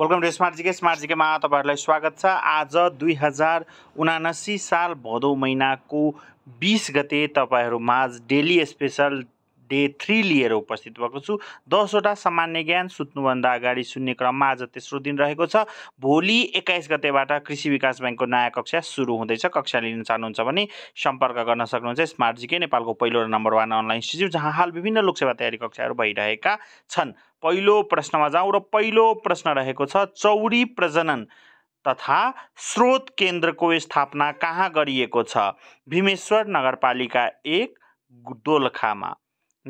welcome to smart GK smart जिकेमा तपाईँहरूलाई स्वागत छ आज दुई हजार उनासी साल भदौ महिनाको बिस गते तपाईँहरू माझ डेली स्पेसल डे थ्री लिएर उपस्थित भएको छु दसवटा सामान्य ज्ञान सुत्नुभन्दा अगाडि सुन्ने क्रममा आज तेस्रो दिन रहेको छ भोलि एक्काइस गतेबाट कृषि विकास ब्याङ्कको नयाँ कक्षा सुरु हुँदैछ कक्षा लिन चाहनुहुन्छ भने सम्पर्क गर्न सक्नुहुन्छ स्मार्ट जिके नेपालको पहिलो र नम्बर वान अनलाइन इन्स्टिच्युट जहाँ हाल विभिन्न लोकसेवा तयारी कक्षाहरू भइरहेका छन् पहिलो प्रश्नमा जाउँ र पहिलो प्रश्न रहेको छ चौरी प्रजनन तथा स्रोत केन्द्रको स्थापना कहाँ गरिएको छ भीमेश्वर नगरपालिका एक दोलखामा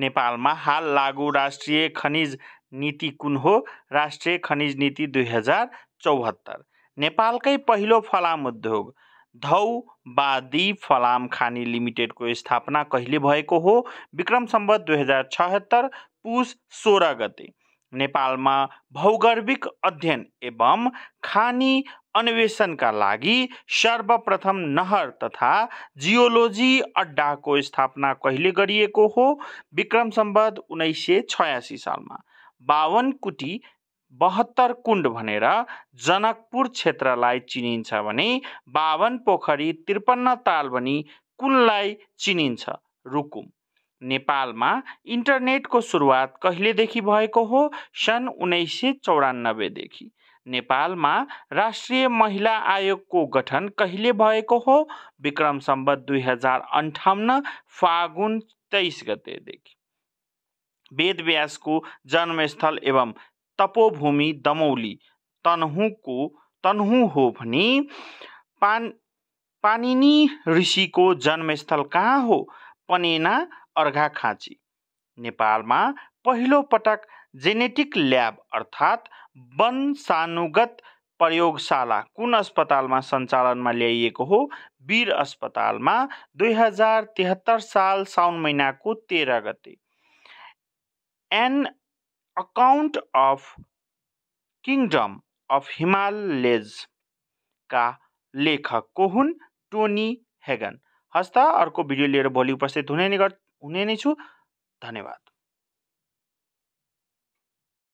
नेपालमा हाल लागु राष्ट्रिय खनिज नीति कुन हो राष्ट्रिय खनिज नीति दुई हजार चौहत्तर नेपालकै पहिलो फलाम उद्योग धौ बादी फलाम खानी लिमिटेडको स्थापना कहिले भएको हो विक्रम सम्बत दुई हजार छहत्तर पुस सोह्र गते नेपालमा भौगर्भिक अध्ययन एवं खानी अन्वेषणका लागि सर्वप्रथम नहर तथा जियोलोजी अड्डाको स्थापना कहिले गरिएको हो विक्रम सम्बद्ध उन्नाइस सय छयासी सालमा बावन कुटी बहत्तर कुण्ड भनेर जनकपुर क्षेत्रलाई चिनिन्छ भने बावन पोखरी त्रिपन्न भनी कुललाई चिनिन्छ रुकुम नेपालमा इन्टरनेटको सुरुवात कहिलेदेखि भएको हो सन् उन्नाइस सय चौरानब्बेदेखि नेपालमा राष्ट्रिय महिला आयोगको गठन कहिले भएको हो विक्रम सम्बत दुई हजार अन्ठाउन्न फागुन तेइस गतेदेखि वेद व्यासको जन्मस्थल एवं तपोभूमि दमौली तनहुको तनहु हो भने पान पानिनी ऋषिको जन्मस्थल कहाँ हो पनेना अर्घाखाँची नेपालमा पहिलो पटक जेनेटिक ल्याब अर्थात् वंशानुगत प्रयोगशाला कुन अस्पतालमा सञ्चालनमा ल्याइएको हो वीर अस्पतालमा दुई हजार तिहत्तर साल साउन महिनाको तेह्र गते an account of kingdom of हिमालयजका लेखक को हुन् टोनी हेगन हस्ता अर्को भिडियो लिएर भोलि उपस्थित हुने नै गर् हुने नै छु धन्यवाद